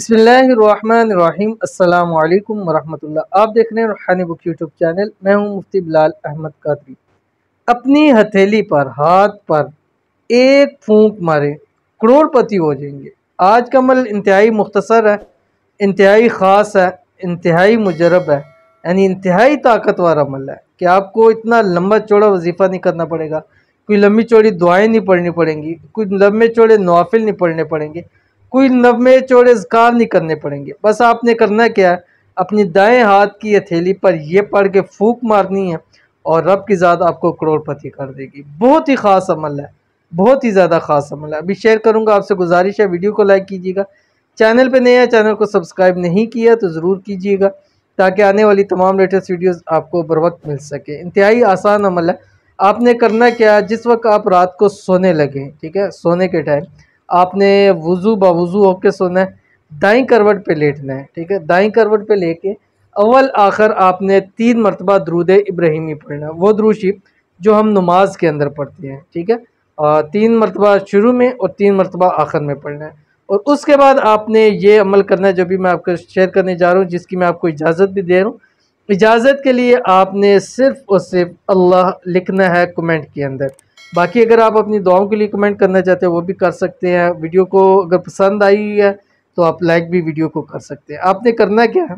बसमीम अल्लाम आप देख रहे हैं रूहानी बुक यूट्यूब चैनल मैं हूं मुफ्ती बिलाल अहमद कादरी अपनी हथेली पर हाथ पर एक फूंक मारे करोड़पति हो जाएंगे आज का मल इंतहाई मुख्तसर है इंतहाई ख़ास है इंतहाई मुजरब है यानी इंतहाई ताकतवर अमल है कि आपको इतना लंबा चौड़ा वजीफ़ा नहीं करना पड़ेगा कोई लंबी चौड़ी दुआएँ नहीं पढ़नी पड़ेंगी कोई लंबे चौड़े नवाफिल नहीं पढ़ने पड़ेंगे कोई नवमे चौड़े जकार नहीं करने पड़ेंगे बस आपने करना क्या है अपनी दाएं हाथ की हथेली पर यह पढ़ के फूक मारनी है और रब की ज़ात आपको करोड़पति कर देगी बहुत ही ख़ास अमल है बहुत ही ज़्यादा ख़ास अमल है अभी शेयर करूँगा आपसे गुजारिश है वीडियो को लाइक कीजिएगा चैनल पर नया चैनल को सब्सक्राइब नहीं किया तो ज़रूर कीजिएगा ताकि आने वाली तमाम लेटेस्ट वीडियोस आपको बर वक्त मिल सके इंतहाई आसान अमल है आपने करना क्या है जिस वक्त आप रात को सोने लगें ठीक है सोने के टाइम आपने वज़ू बावज़ू होके सोना है दाई करवट पे लेटना है ठीक है दाई करवट पे लेके अव्वल आखिर आपने तीन मरतबा दरूद इब्राहिमी पढ़ना है वो द्रूशी जो हम नमाज के अंदर पढ़ते हैं ठीक है और तीन मरतबा शुरू में और तीन मरतबा आखिर में पढ़ना है और उसके बाद आपने ये अमल करना है जो भी मैं आपको शेयर करने जा रहा हूँ जिसकी मैं आपको इजाज़त भी दे रहा हूँ इजाज़त के लिए आपने सिर्फ़ और सिर्फ अल्लाह लिखना है कमेंट के अंदर बाकी अगर आप अपनी दुआओं के लिए कमेंट करना चाहते हैं वो भी कर सकते हैं वीडियो को अगर पसंद आई है तो आप लाइक भी वीडियो को कर सकते हैं आपने करना क्या है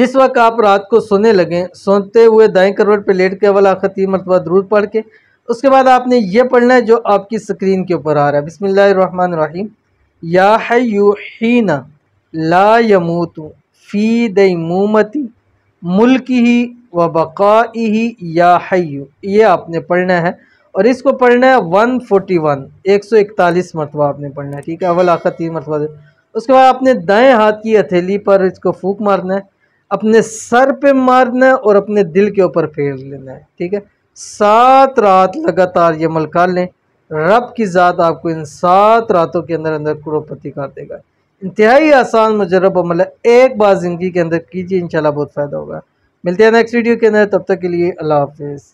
जिस वक्त आप रात को सोने लगें सोते हुए दाएं करवट पर लेट के वाला खतीम मरतबा दरूर पढ़ के उसके बाद आपने ये पढ़ना है जो आपकी स्क्रीन के ऊपर आ रहा है बिसमीम या है यू हीना ला यमू यमूतु फ़ी दई मोमती मुल्क ही व बका या हयू ये आपने पढ़ना है और इसको पढ़ना है वन फोर्टी वन एक सौ इकतालीस मरतबा आपने पढ़ना है ठीक है अवल आखिर तीन मरतबा उसके बाद आपने दाएँ हाथ की हथेली पर इसको फूक मारना है अपने सर पे मारना है और अपने दिल के ऊपर फेर लेना है ठीक है सात रात लगातार ये मलका लें रब की ज़ात आपको इन सात रातों के अंदर अंदर करोड़पति कर देगा इंतहाई आसान मुजरब अमल है एक बार ज़िंदगी के अंदर कीजिए इंशाल्लाह बहुत फ़ायदा होगा मिलते हैं नेक्स्ट वीडियो के अंदर तब तक के लिए अल्लाह हाफिज़